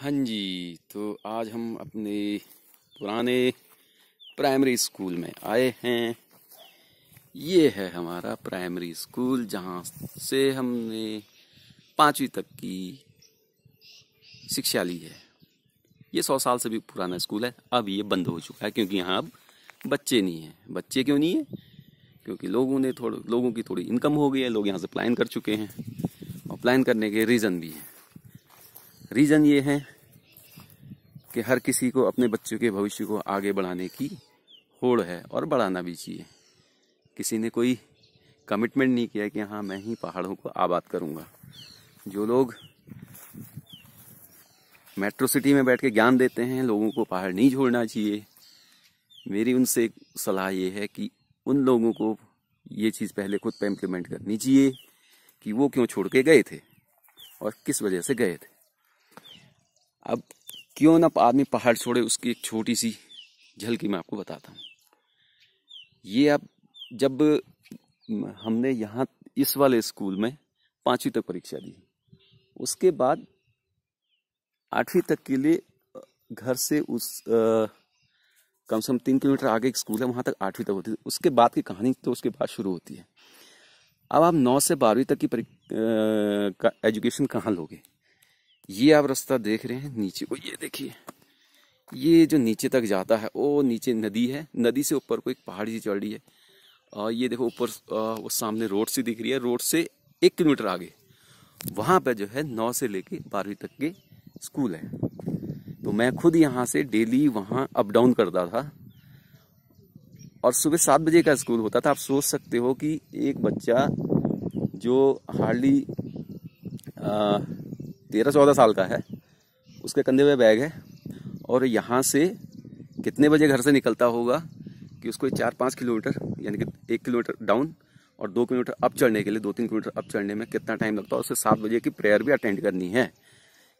हाँ जी तो आज हम अपने पुराने प्राइमरी स्कूल में आए हैं ये है हमारा प्राइमरी स्कूल जहाँ से हमने पाँचवीं तक की शिक्षा ली है ये सौ साल से भी पुराना स्कूल है अब ये बंद हो चुका है क्योंकि यहाँ अब बच्चे नहीं हैं बच्चे क्यों नहीं है क्योंकि लोगों ने थोड़ा लोगों की थोड़ी इनकम हो गई है लोग यहाँ से प्लान कर चुके हैं और प्लान करने के रीज़न भी हैं रीज़न ये है कि हर किसी को अपने बच्चों के भविष्य को आगे बढ़ाने की होड़ है और बढ़ाना भी चाहिए किसी ने कोई कमिटमेंट नहीं किया कि हाँ मैं ही पहाड़ों को आबाद करूँगा जो लोग मेट्रो सिटी में बैठ के ज्ञान देते हैं लोगों को पहाड़ नहीं छोड़ना चाहिए मेरी उनसे सलाह ये है कि उन लोगों को ये चीज़ पहले खुद पर इम्प्लीमेंट करनी चाहिए कि वो क्यों छोड़ के गए थे और किस वजह से गए थे अब क्यों ना आदमी पहाड़ छोड़े उसकी एक छोटी सी झलकी मैं आपको बताता हूँ ये अब जब हमने यहाँ इस वाले स्कूल में पाँचवीं तक परीक्षा दी उसके बाद आठवीं तक के लिए घर से उस आ, कम से कम तीन किलोमीटर आगे एक स्कूल है वहाँ तक आठवीं तक होती है उसके बाद की कहानी तो उसके बाद शुरू होती है अब आप नौ से बारहवीं तक की आ, का एजुकेशन कहाँ लोगे ये आप रास्ता देख रहे हैं नीचे को ये देखिए ये जो नीचे तक जाता है वो नीचे नदी है नदी से ऊपर को एक पहाड़ी सी चढ़ रही है आ, ये देखो ऊपर वो सामने रोड से दिख रही है रोड से एक किलोमीटर आगे वहाँ पर जो है नौ से लेके बारहवीं तक के स्कूल है तो मैं खुद यहाँ से डेली वहाँ अप डाउन करता था और सुबह सात बजे का स्कूल होता था आप सोच सकते हो कि एक बच्चा जो हार्डली तेरह चौदह साल का है उसके कंधे में बैग है और यहाँ से कितने बजे घर से निकलता होगा कि उसको चार पाँच किलोमीटर यानी कि एक किलोमीटर डाउन और दो किलोमीटर अप चढ़ने के लिए दो तीन किलोमीटर अप चढ़ने में कितना टाइम लगता है उसे सात बजे की प्रेयर भी अटेंड करनी है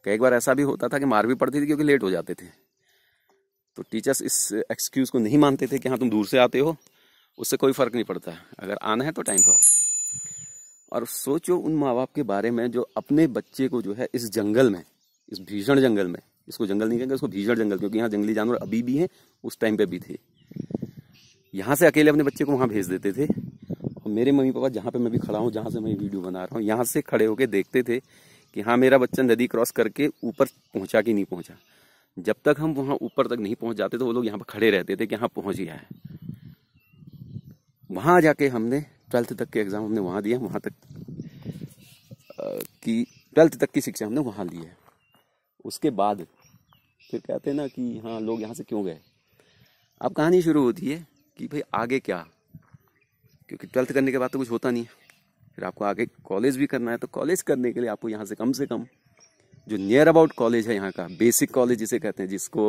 कई बार ऐसा भी होता था कि मार भी पड़ती थी क्योंकि लेट हो जाते थे तो टीचर्स इस एक्सक्यूज़ को नहीं मानते थे कि हाँ तुम दूर से आते हो उससे कोई फ़र्क नहीं पड़ता अगर आना है तो टाइम पर और सोचो उन माँ बाप के बारे में जो अपने बच्चे को जो है इस जंगल में इस भीषण जंगल में इसको जंगल नहीं कहेंगे इसको भीषण जंगल क्योंकि यहाँ जंगली जानवर अभी भी हैं उस टाइम पे भी थे यहाँ से अकेले अपने बच्चे को वहाँ भेज देते थे और मेरे मम्मी पापा जहाँ पे मैं भी खड़ा हूँ जहाँ से मैं वीडियो बना रहा हूँ यहाँ से खड़े होकर देखते थे कि हाँ मेरा बच्चा नदी क्रॉस करके ऊपर पहुँचा कि नहीं पहुँचा जब तक हम वहाँ ऊपर तक नहीं पहुँच जाते तो वो लोग यहाँ पर खड़े रहते थे कि यहाँ पहुँच गया है वहाँ जाके हमने ट्वेल्थ तक के एग्ज़ाम हमने वहाँ दिया वहाँ तक कि ट्वेल्थ तक की शिक्षा हमने वहाँ ली है उसके बाद फिर कहते हैं ना कि हाँ लोग यहाँ से क्यों गए अब कहानी शुरू होती है कि भाई आगे क्या क्योंकि ट्वेल्थ करने के बाद तो कुछ होता नहीं है फिर आपको आगे कॉलेज भी करना है तो कॉलेज करने के लिए आपको यहाँ से कम से कम जो नियर अबाउट कॉलेज है यहाँ का बेसिक कॉलेज जिसे कहते हैं जिसको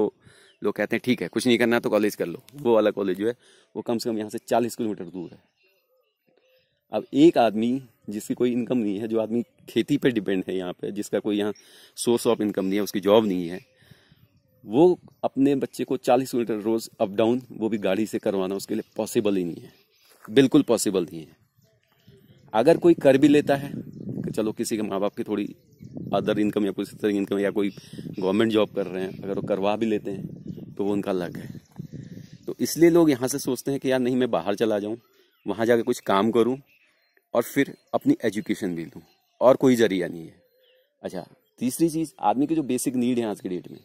लोग कहते हैं ठीक है कुछ नहीं करना है तो कॉलेज कर लो वो वाला कॉलेज जो है वो कम से कम यहाँ से चालीस किलोमीटर दूर है अब एक आदमी जिसकी कोई इनकम नहीं है जो आदमी खेती पर डिपेंड है यहाँ पे जिसका कोई यहाँ सोर्स ऑफ इनकम नहीं है उसकी जॉब नहीं है वो अपने बच्चे को 40 किलोमीटर रोज अप डाउन वो भी गाड़ी से करवाना उसके लिए पॉसिबल ही नहीं है बिल्कुल पॉसिबल नहीं है अगर कोई कर भी लेता है कि चलो किसी के माँ बाप की थोड़ी अदर इनकम या कुछ तरह इनकम या कोई गवर्नमेंट जॉब कर रहे हैं अगर वो करवा भी लेते हैं तो वो उनका अलग है तो इसलिए लोग यहाँ से सोचते हैं कि यार नहीं मैं बाहर चला जाऊँ वहाँ जाके कुछ काम करूँ और फिर अपनी एजुकेशन भी लूँ और कोई जरिया नहीं है अच्छा तीसरी चीज़ आदमी के जो बेसिक नीड है आज के डेट में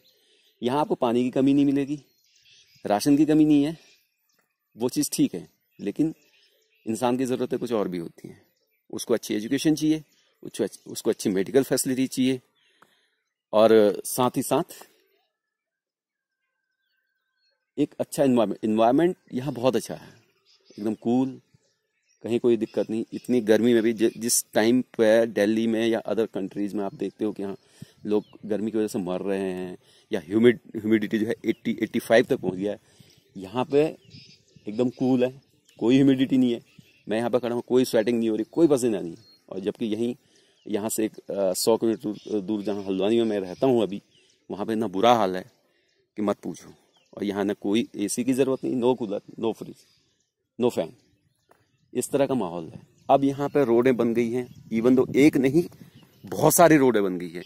यहाँ आपको पानी की कमी नहीं मिलेगी राशन की कमी नहीं है वो चीज़ ठीक है लेकिन इंसान की ज़रूरतें कुछ और भी होती हैं उसको अच्छी एजुकेशन चाहिए उसको अच्छी मेडिकल फैसिलिटी चाहिए और साथ ही साथ एक अच्छा इन्वायरमेंट इन्वायरमेंट यहाँ बहुत अच्छा है एकदम कूल कहीं कोई दिक्कत नहीं इतनी गर्मी में भी जिस टाइम पर दिल्ली में या अदर कंट्रीज़ में आप देखते हो कि हाँ लोग गर्मी की वजह से मर रहे हैं या ह्यूमिड ह्यूमिडिटी जो है एट्टी एट्टी फाइव तक पहुँच गया है यहाँ पे एकदम कूल है कोई ह्यूमिडिटी नहीं है मैं यहाँ पर खड़ा हूँ कोई स्वेटिंग नहीं हो रही कोई पसीना नहीं और जबकि यहीं यहाँ से एक सौ किलोमीटर दूर जहाँ हल्द्वानी में मैं रहता हूँ अभी वहाँ पर इतना बुरा हाल है कि मत पूछो और यहाँ ना कोई ए की ज़रूरत नहीं no cooler no fridge no fan इस तरह का माहौल है अब यहाँ पे रोडें बन गई हैं इवन दो एक नहीं बहुत सारी रोडें बन गई हैं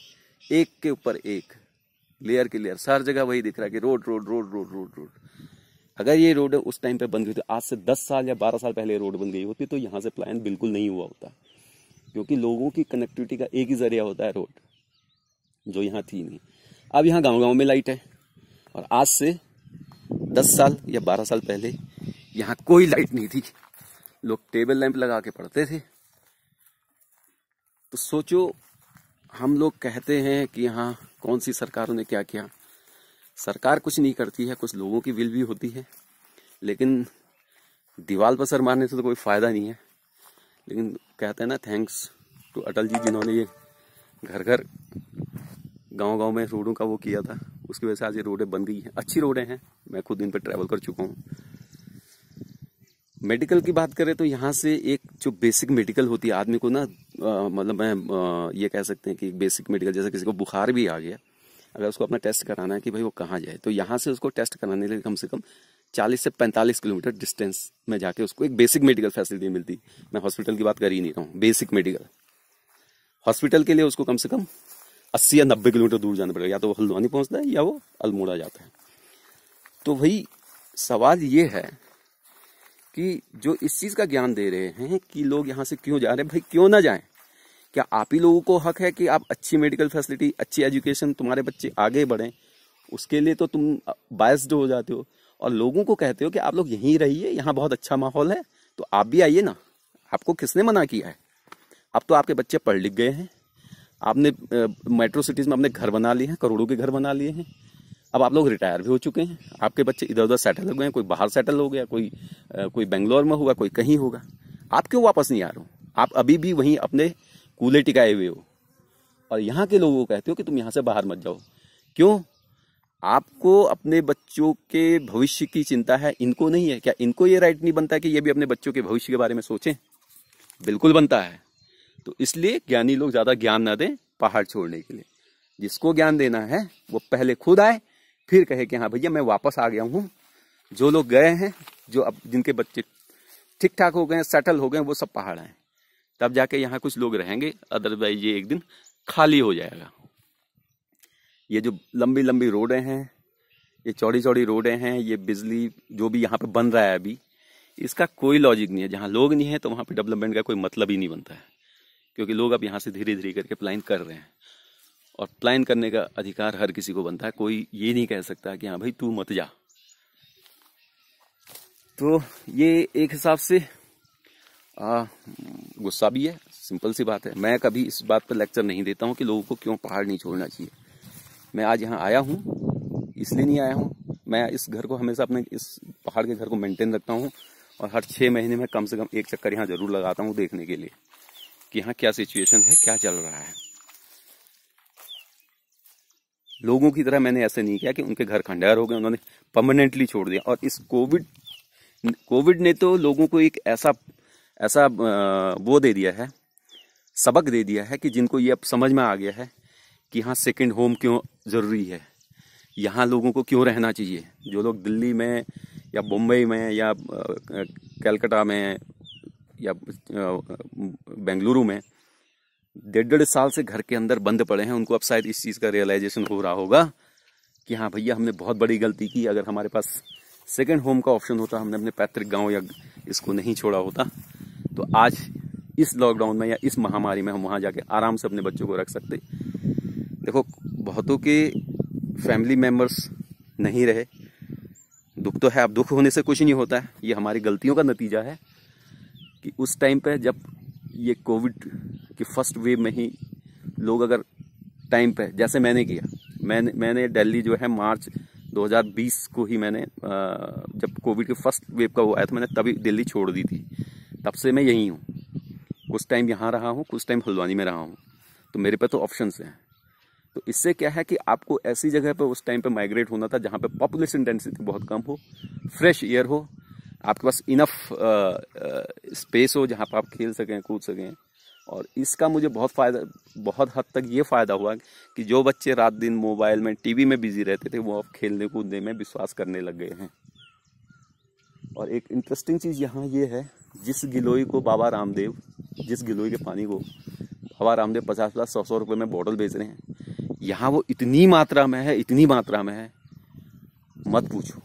एक के ऊपर एक लेयर के लेयर हर जगह वही दिख रहा है कि road road road road road road अगर ये रोड उस टाइम पे बन हुई थी तो आज से 10 साल या 12 साल पहले रोड बन गई होती तो यहाँ से प्लान बिल्कुल नहीं हुआ होता क्योंकि लोगों की कनेक्टिविटी का एक ही जरिया होता है रोड जो यहाँ थी नहीं अब यहाँ गाँव गाँव में लाइट है और आज से दस साल या बारह साल पहले यहाँ कोई लाइट नहीं थी लोग टेबल लैंप लगा के पढ़ते थे तो सोचो हम लोग कहते हैं कि यहाँ कौन सी सरकारों ने क्या किया सरकार कुछ नहीं करती है कुछ लोगों की विल भी होती है लेकिन दीवार पर सर मारने से तो कोई फ़ायदा नहीं है लेकिन कहते हैं ना थैंक्स टू अटल जी जिन्होंने ये घर घर गांव गांव में रोडों का वो किया था उसकी वजह से आज ये रोडें बन गई हैं अच्छी रोडें हैं मैं खुद इन पर ट्रैवल कर चुका हूँ मेडिकल की बात करें तो यहाँ से एक जो बेसिक मेडिकल होती है आदमी को ना मतलब मैं ये कह सकते हैं कि बेसिक मेडिकल जैसे किसी को बुखार भी आ गया अगर उसको अपना टेस्ट कराना है कि भाई वो कहाँ जाए तो यहाँ से उसको टेस्ट कराने के लिए कम से कम 40 से 45 किलोमीटर डिस्टेंस में जाके उसको एक बेसिक मेडिकल फैसिलिटी मिलती मैं हॉस्पिटल की बात कर ही नहीं रहा हूँ बेसिक मेडिकल हॉस्पिटल के लिए उसको कम से कम अस्सी या नब्बे किलोमीटर दूर जाना पड़ेगा या तो वो हल्द्वानी पहुँचता है या वो अल्मोड़ा जाता है तो भाई सवाल ये है कि जो इस चीज़ का ज्ञान दे रहे हैं कि लोग यहाँ से क्यों जा रहे हैं भाई क्यों ना जाएं क्या आप ही लोगों को हक है कि आप अच्छी मेडिकल फैसिलिटी अच्छी एजुकेशन तुम्हारे बच्चे आगे बढ़े उसके लिए तो तुम बायस्ड हो जाते हो और लोगों को कहते हो कि आप लोग यहीं रहिए यहाँ बहुत अच्छा माहौल है तो आप भी आइए ना आपको किसने मना किया है अब तो आपके बच्चे पढ़ लिख गए हैं आपने मेट्रो सिटीज़ में अपने घर बना लिए हैं करोड़ों के घर बना लिए हैं अब आप लोग रिटायर भी हो चुके हैं आपके बच्चे इधर उधर सेटल हो गए हैं कोई बाहर सेटल हो गया कोई कोई बेंगलोर में होगा कोई कहीं होगा आप क्यों वापस नहीं आ रहे हो आप अभी भी वहीं अपने कूले टिकाए हुए हो और यहाँ के लोगों को कहते हो कि तुम यहाँ से बाहर मत जाओ क्यों आपको अपने बच्चों के भविष्य की चिंता है इनको नहीं है क्या इनको ये राइट नहीं बनता कि ये भी अपने बच्चों के भविष्य के बारे में सोचें बिल्कुल बनता है तो इसलिए ज्ञानी लोग ज़्यादा ज्ञान ना दें पहाड़ छोड़ने के लिए जिसको ज्ञान देना है वो पहले खुद आए फिर कहे कि हाँ भैया मैं वापस आ गया हूँ जो लोग गए हैं जो अब जिनके बच्चे ठीक ठाक हो गए सेटल हो गए वो सब पहाड़ हैं तब जाके यहाँ कुछ लोग रहेंगे अदरवाइज ये एक दिन खाली हो जाएगा ये जो लंबी लंबी रोडें हैं ये चौड़ी चौड़ी रोडें हैं ये बिजली जो भी यहाँ पे बन रहा है अभी इसका कोई लॉजिक नहीं है जहाँ लोग नहीं है तो वहाँ पे डेवलपमेंट का कोई मतलब ही नहीं बनता है क्योंकि लोग अब यहाँ से धीरे धीरे करके प्लाइन कर रहे हैं और प्लान करने का अधिकार हर किसी को बनता है कोई ये नहीं कह सकता कि हाँ भाई तू मत जा तो ये एक हिसाब से गुस्सा भी है सिंपल सी बात है मैं कभी इस बात पर लेक्चर नहीं देता हूँ कि लोगों को क्यों पहाड़ नहीं छोड़ना चाहिए मैं आज यहाँ आया हूँ इसलिए नहीं आया हूँ मैं इस घर को हमेशा अपने इस पहाड़ के घर को मेंटेन रखता हूँ और हर छः महीने में कम से कम एक चक्कर यहाँ ज़रूर लगाता हूँ देखने के लिए कि यहाँ क्या सिचुएशन है क्या चल रहा है लोगों की तरह मैंने ऐसे नहीं किया कि उनके घर खंडहर हो गए उन्होंने परमानेंटली छोड़ दिया और इस कोविड कोविड ने तो लोगों को एक ऐसा ऐसा वो दे दिया है सबक दे दिया है कि जिनको ये अब समझ में आ गया है कि हाँ सेकेंड होम क्यों ज़रूरी है यहाँ लोगों को क्यों रहना चाहिए जो लोग दिल्ली में या मुंबई में या कलकत्ता में या बेंगलुरु में डेढ़ डेढ़ साल से घर के अंदर बंद पड़े हैं उनको अब शायद इस चीज़ का रियलाइजेशन हो रहा होगा कि हाँ भैया हमने बहुत बड़ी गलती की अगर हमारे पास सेकेंड होम का ऑप्शन होता हमने अपने पैतृक गाँव या इसको नहीं छोड़ा होता तो आज इस लॉकडाउन में या इस महामारी में हम वहाँ जाके आराम से अपने बच्चों को रख सकते देखो बहुतों के फैमिली मेम्बर्स नहीं रहे दुख तो है अब दुख होने से कुछ नहीं होता है ये हमारी गलतियों का नतीजा है कि उस टाइम पे जब ये कोविड कि फर्स्ट वेव में ही लोग अगर टाइम पे जैसे मैंने किया मैंने मैंने दिल्ली जो है मार्च 2020 को ही मैंने जब कोविड के फर्स्ट वेव का वो आया था मैंने तभी दिल्ली छोड़ दी थी तब से मैं यहीं हूँ कुछ टाइम यहाँ रहा हूँ कुछ टाइम हल्द्वानी में रहा हूँ तो मेरे पे तो ऑप्शंस हैं तो इससे क्या है कि आपको ऐसी जगह पर उस टाइम पे माइग्रेट होना था जहाँ पे पॉपुलेशन डेंसिटी बहुत कम हो फ्रेश एयर हो आपके पास इनफ स्पेस हो जहाँ पर आप खेल सकें कूद सकें और इसका मुझे बहुत फ़ायदा बहुत हद तक ये फ़ायदा हुआ कि जो बच्चे रात दिन मोबाइल में टीवी में बिजी रहते थे वो अब खेलने कूदने में विश्वास करने लग गए हैं और एक इंटरेस्टिंग चीज़ यहाँ ये है जिस गिलोई को बाबा रामदेव जिस गिलोई के पानी को बाबा रामदेव पचास पचास सौ सौ रुपये में बॉटल बेच रहे हैं यहाँ वो इतनी मात्रा में है इतनी मात्रा में है मत पूछो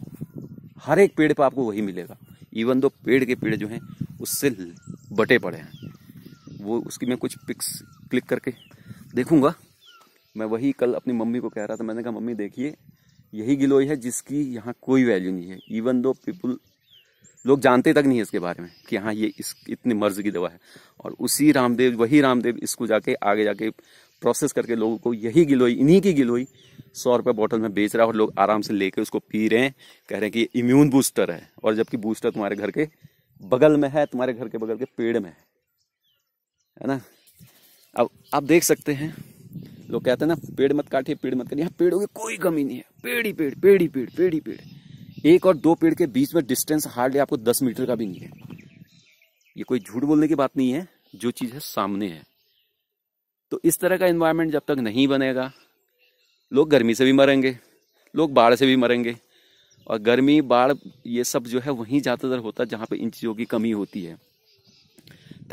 हर एक पेड़ पर आपको वही मिलेगा इवन दो पेड़ के पेड़ जो हैं उससे बटे पड़े हैं वो उसकी मैं कुछ पिक्स क्लिक करके देखूंगा मैं वही कल अपनी मम्मी को कह रहा था मैंने कहा मम्मी देखिए यही गिलोई है जिसकी यहाँ कोई वैल्यू नहीं है इवन दो पीपल लोग जानते तक नहीं है इसके बारे में कि हाँ ये इस इतनी मर्ज की दवा है और उसी रामदेव वही रामदेव इसको जाके आगे जाके प्रोसेस करके लोगों को यही गिलोई इन्हीं की गिलोई सौ रुपये बॉटल में बेच रहा है और लोग आराम से लेके उसको पी रहे हैं कह रहे हैं कि ये इम्यून बूस्टर है और जबकि बूस्टर तुम्हारे घर के बगल में है तुम्हारे घर के बगल के पेड़ में है है ना अब आप देख सकते हैं लोग कहते हैं ना पेड़ मत काटिए पेड़ मत काटिए यहाँ पेड़ों की कोई कमी नहीं है पेड़ ही पेड़ पेड़ ही पेड़ पेड़ ही पेड़ एक और दो पेड़ के बीच में डिस्टेंस हार्डली आपको दस मीटर का भी नहीं है ये कोई झूठ बोलने की बात नहीं है जो चीज़ है सामने है तो इस तरह का इन्वायरमेंट जब तक नहीं बनेगा लोग गर्मी से भी मरेंगे लोग बाढ़ से भी मरेंगे और गर्मी बाढ़ ये सब जो है वहीं ज़्यादातर होता है जहाँ पर इन चीज़ों की कमी होती है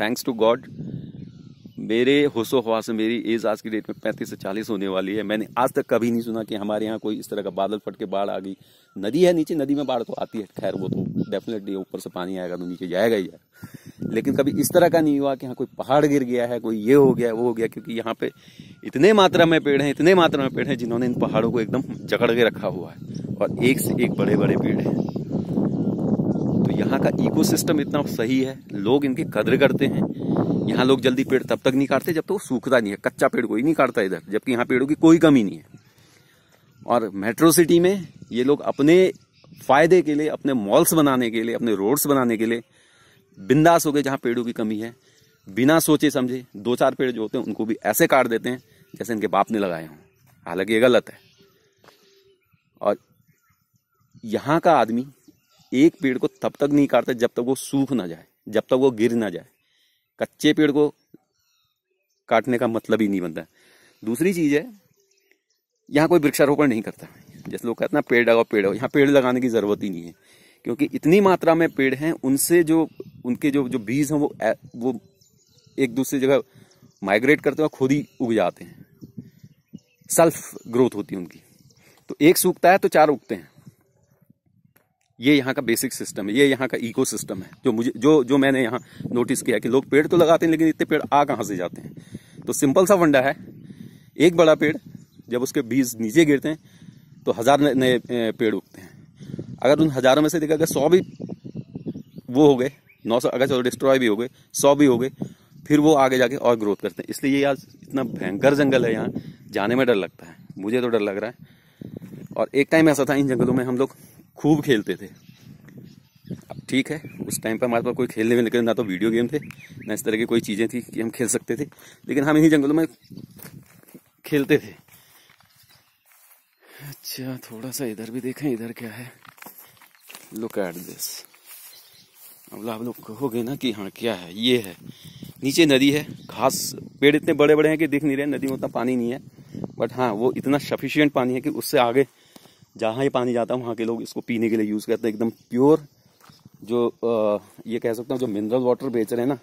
थैंक्स टू गॉड मेरे होशो हवा में मेरी एज आज की डेट में पैंतीस से चालीस होने वाली है मैंने आज तक कभी नहीं सुना कि हमारे यहाँ कोई इस तरह का बादल फट के बाढ़ आ गई नदी है नीचे नदी में बाढ़ तो आती है खैर वो तो डेफिनेटली ऊपर से पानी आएगा तो नीचे जाएगा ही जाएगा लेकिन कभी इस तरह का नहीं हुआ कि यहाँ कोई पहाड़ गिर गया है कोई ये हो गया वो हो गया क्योंकि यहाँ पे इतने मात्रा में पेड़ हैं इतने मात्रा में पेड़ हैं जिन्होंने इन पहाड़ों को एकदम जकड़ के रखा हुआ है और एक से एक बड़े बड़े पेड़ हैं यहाँ का इकोसिस्टम इतना सही है लोग इनकी कदर करते हैं यहाँ लोग जल्दी पेड़ तब तक नहीं काटते जब तक तो सूखता नहीं है कच्चा पेड़ कोई नहीं काटता इधर जबकि यहाँ पेड़ों की कोई कमी नहीं है और मेट्रो सिटी में ये लोग अपने फ़ायदे के लिए अपने मॉल्स बनाने के लिए अपने रोड्स बनाने के लिए बिंदास हो गए जहाँ पेड़ों की कमी है बिना सोचे समझे दो चार पेड़ जो होते हैं उनको भी ऐसे काट देते हैं जैसे इनके बाप ने लगाए हों हालांकि ये गलत है और यहाँ का आदमी एक पेड़ को तब तक नहीं काटते जब तक वो सूख ना जाए जब तक वो गिर ना जाए कच्चे पेड़ को काटने का मतलब ही नहीं बनता दूसरी चीज़ है यहाँ कोई वृक्षारोपण नहीं करता जैसे लोग कहते हैं पेड़ लगाओ पेड़ लगाओ यहाँ पेड़ लगाने की ज़रूरत ही नहीं है क्योंकि इतनी मात्रा में पेड़ हैं उनसे जो उनके जो जो बीज हैं वो वो एक दूसरे जगह माइग्रेट करते हैं खुद ही उग जाते हैं सेल्फ ग्रोथ होती है उनकी तो एक सूखता है तो चार उगते हैं ये यहाँ का बेसिक सिस्टम है ये यहाँ का इको सिस्टम है जो मुझे जो जो मैंने यहाँ नोटिस किया कि लोग पेड़ तो लगाते हैं लेकिन इतने पेड़ आ कहाँ से जाते हैं तो सिंपल सा वंडा है एक बड़ा पेड़ जब उसके बीज नीचे गिरते हैं तो हज़ार नए पेड़ उगते हैं अगर उन हज़ारों में से देखा अगर सौ भी वो हो गए नौ सौ अगर चलो डिस्ट्रॉय भी हो गए सौ भी हो गए फिर वो आगे जाके और ग्रोथ करते हैं इसलिए ये आज इतना भयंकर जंगल है यहाँ जाने में डर लगता है मुझे तो डर लग रहा है और एक टाइम ऐसा था इन जंगलों में हम लोग खूब खेलते थे अब ठीक है उस टाइम पर हमारे पास कोई खेलने में निकले ना तो वीडियो गेम थे ना इस तरह की कोई चीज़ें थी कि हम खेल सकते थे लेकिन हम इन्हीं जंगलों में खेलते थे अच्छा थोड़ा सा इधर भी देखें इधर क्या है लुक एट दिस अब आप लोग कहोगे ना कि हाँ क्या है ये है नीचे नदी है घास पेड़ इतने बड़े बड़े हैं कि दिख नहीं रहे नदी में उतना पानी नहीं है बट हाँ वो इतना सफिशियंट पानी है कि उससे आगे जहाँ ये पानी जाता है वहाँ के लोग इसको पीने के लिए यूज़ करते हैं एकदम प्योर जो आ, ये कह सकते हैं जो मिनरल वाटर बेच रहे हैं ना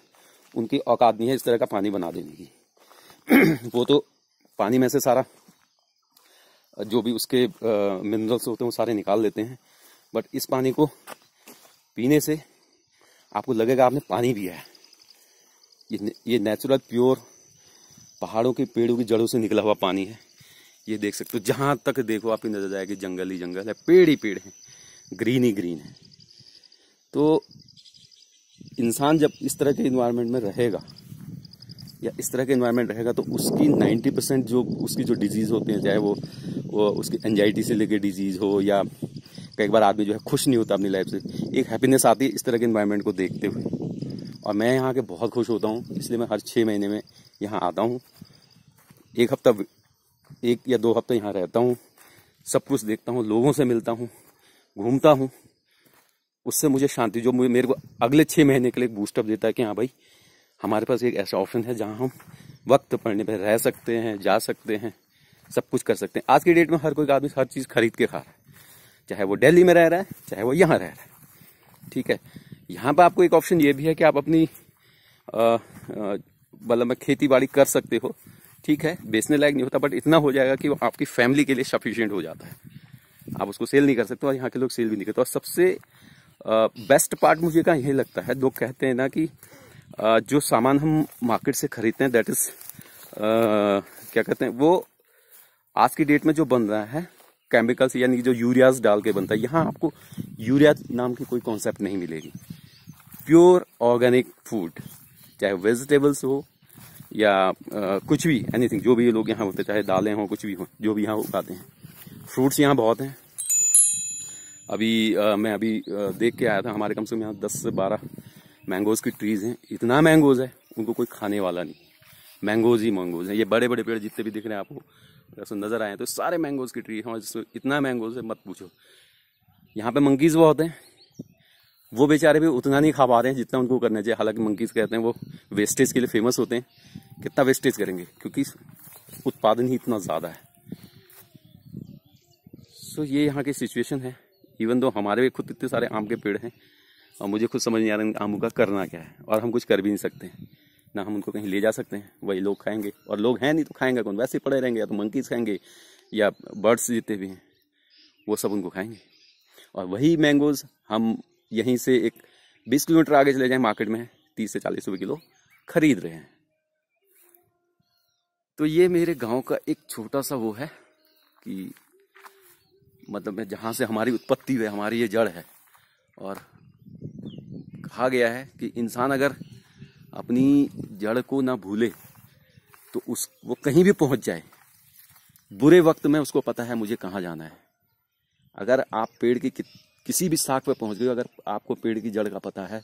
उनकी औकात नहीं है इस तरह का पानी बना देने की वो तो पानी में से सारा जो भी उसके मिनरल्स होते हैं वो सारे निकाल लेते हैं बट इस पानी को पीने से आपको लगेगा आपने पानी पिया है ये ये नेचुरल प्योर पहाड़ों के पेड़ों की जड़ों से निकला हुआ पानी है ये देख सकते हो जहाँ तक देखो आपकी नज़र आएगी जंगल ही जंगल है पेड़ ही पेड़ है ग्रीन ही ग्रीन है तो इंसान जब इस तरह के इन्वायरमेंट में रहेगा या इस तरह के इन्वायरमेंट रहेगा तो उसकी 90 परसेंट जो उसकी जो डिजीज़ होते हैं चाहे वो, वो उसकी एनजाइटी से लेकर डिजीज़ हो या कई बार आदमी जो है खुश नहीं होता अपनी लाइफ से एक हैप्पीनेस आती है इस तरह के इन्वायरमेंट को देखते हुए और मैं यहाँ के बहुत खुश होता हूँ इसलिए मैं हर छः महीने में यहाँ आता हूँ एक हफ्ता एक या दो हफ्ते यहाँ रहता हूँ सब कुछ देखता हूँ लोगों से मिलता हूँ घूमता हूँ उससे मुझे शांति जो मुझे मेरे को अगले छः महीने के लिए बूस्टअप देता है कि हाँ भाई हमारे पास एक ऐसा ऑप्शन है जहाँ हम वक्त पड़ने पर रह सकते हैं जा सकते हैं सब कुछ कर सकते हैं आज की डेट में हर कोई आदमी हर चीज़ खरीद के खा रहा है चाहे वो दिल्ली में रह रहा है चाहे वो यहाँ रह रहा है ठीक है यहाँ पर आपको एक ऑप्शन ये भी है कि आप अपनी मतलब खेती बाड़ी कर सकते हो ठीक है बेचने लायक नहीं होता बट इतना हो जाएगा कि वो आपकी फैमिली के लिए सफिशियंट हो जाता है आप उसको सेल नहीं कर सकते और यहाँ के लोग सेल भी नहीं करते और सबसे बेस्ट पार्ट मुझे का यही लगता है लोग कहते हैं ना कि जो सामान हम मार्केट से खरीदते हैं दैट इज क्या कहते हैं वो आज की डेट में जो बन रहा है केमिकल्स यानी कि जो यूरियाज डाल के बनता है यहाँ आपको यूरिया नाम की कोई कॉन्सेप्ट नहीं मिलेगी प्योर ऑर्गेनिक फूड चाहे वेजिटेबल्स हो या आ, कुछ भी एनीथिंग जो भी ये लोग यहाँ होते चाहे दालें हों कुछ भी हों जो भी यहाँ उगाते हैं फ्रूट्स यहाँ बहुत हैं अभी आ, मैं अभी आ, देख के आया था हमारे कम से कम यहाँ दस से बारह मैंगोज़ की ट्रीज़ हैं इतना मैंगोज़ है उनको कोई खाने वाला नहीं मैंगोज़ ही मैंगोज़ हैं ये बड़े बड़े पेड़ जितने भी दिख रहे हैं आपको अगर नज़र आए तो सारे मैंगोज़ की ट्री हमारे जिसमें इतना मैंगोज़ है मत पूछो यहाँ पे मंकीज़ बहुत हैं वो बेचारे भी उतना नहीं खा पा रहे हैं जितना उनको करना चाहिए हालांकि मंकीज कहते हैं वो वेस्टेज के लिए फेमस होते हैं कितना वेस्टेज करेंगे क्योंकि उत्पादन ही इतना ज़्यादा है सो ये यहाँ की सिचुएशन है इवन दो हमारे भी खुद इतने सारे आम के पेड़ हैं और मुझे खुद समझ नहीं आ रहा है आमों का करना क्या है और हम कुछ कर भी नहीं सकते ना हम उनको कहीं ले जा सकते हैं वही लोग खाएंगे और लोग हैं नहीं तो खाएंगे कौन वैसे पड़े रहेंगे या तो मंकीज खाएंगे या बर्ड्स जितने भी हैं वो सब उनको खाएंगे और वही मैंगोज हम यहीं से एक बीस किलोमीटर आगे चले जाएं मार्केट में तीस से चालीस रुपये किलो खरीद रहे हैं तो ये मेरे गांव का एक छोटा सा वो है कि मतलब जहां से हमारी उत्पत्ति है हमारी ये जड़ है और कहा गया है कि इंसान अगर अपनी जड़ को ना भूले तो उस वो कहीं भी पहुंच जाए बुरे वक्त में उसको पता है मुझे कहाँ जाना है अगर आप पेड़ की किसी भी साख पर पहुंच गए अगर आपको पेड़ की जड़ का पता है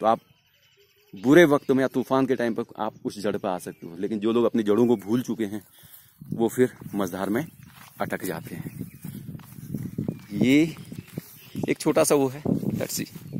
तो आप बुरे वक्त में या तूफान के टाइम पर आप उस जड़ पर आ सकते हो लेकिन जो लोग अपनी जड़ों को भूल चुके हैं वो फिर मझधार में अटक जाते हैं ये एक छोटा सा वो है लेट्स सी